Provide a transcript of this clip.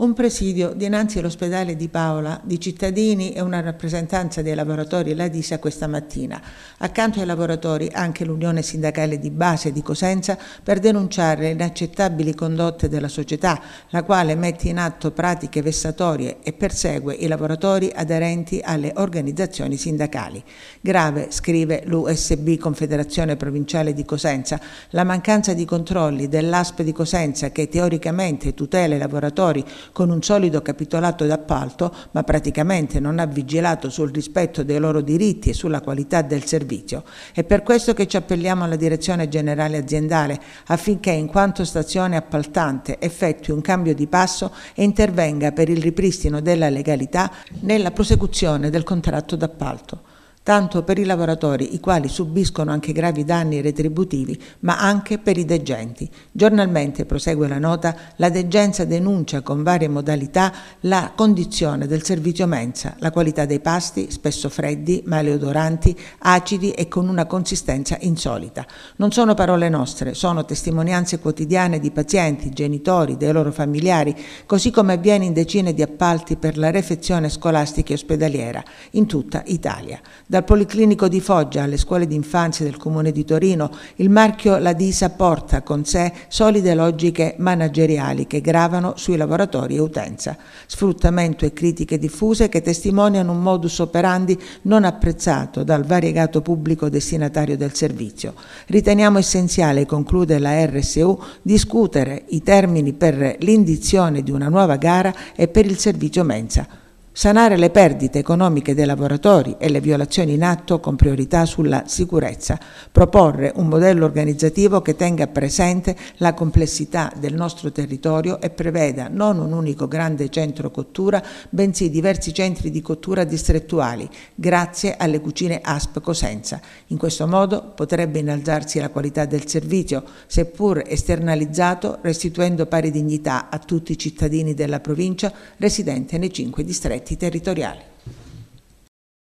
un presidio dinanzi all'ospedale di Paola di cittadini e una rappresentanza dei lavoratori Ladisa questa mattina. Accanto ai lavoratori anche l'Unione Sindacale di Base di Cosenza per denunciare le inaccettabili condotte della società, la quale mette in atto pratiche vessatorie e persegue i lavoratori aderenti alle organizzazioni sindacali. Grave, scrive l'USB Confederazione Provinciale di Cosenza, la mancanza di controlli dell'ASP di Cosenza che teoricamente tutela i lavoratori con un solido capitolato d'appalto, ma praticamente non ha vigilato sul rispetto dei loro diritti e sulla qualità del servizio. È per questo che ci appelliamo alla Direzione Generale Aziendale affinché in quanto stazione appaltante effettui un cambio di passo e intervenga per il ripristino della legalità nella prosecuzione del contratto d'appalto tanto per i lavoratori i quali subiscono anche gravi danni retributivi, ma anche per i degenti. Giornalmente, prosegue la nota, la degenza denuncia con varie modalità la condizione del servizio mensa, la qualità dei pasti, spesso freddi, maleodoranti, acidi e con una consistenza insolita. Non sono parole nostre, sono testimonianze quotidiane di pazienti, genitori, dei loro familiari, così come avviene in decine di appalti per la refezione scolastica e ospedaliera in tutta Italia. Da dal Policlinico di Foggia alle scuole d'infanzia del Comune di Torino, il marchio La Disa porta con sé solide logiche manageriali che gravano sui lavoratori e utenza. Sfruttamento e critiche diffuse che testimoniano un modus operandi non apprezzato dal variegato pubblico destinatario del servizio. Riteniamo essenziale, conclude la RSU, discutere i termini per l'indizione di una nuova gara e per il servizio mensa sanare le perdite economiche dei lavoratori e le violazioni in atto con priorità sulla sicurezza, proporre un modello organizzativo che tenga presente la complessità del nostro territorio e preveda non un unico grande centro cottura, bensì diversi centri di cottura distrettuali, grazie alle cucine ASP Cosenza. In questo modo potrebbe innalzarsi la qualità del servizio, seppur esternalizzato, restituendo pari dignità a tutti i cittadini della provincia residenti nei cinque distretti territorial.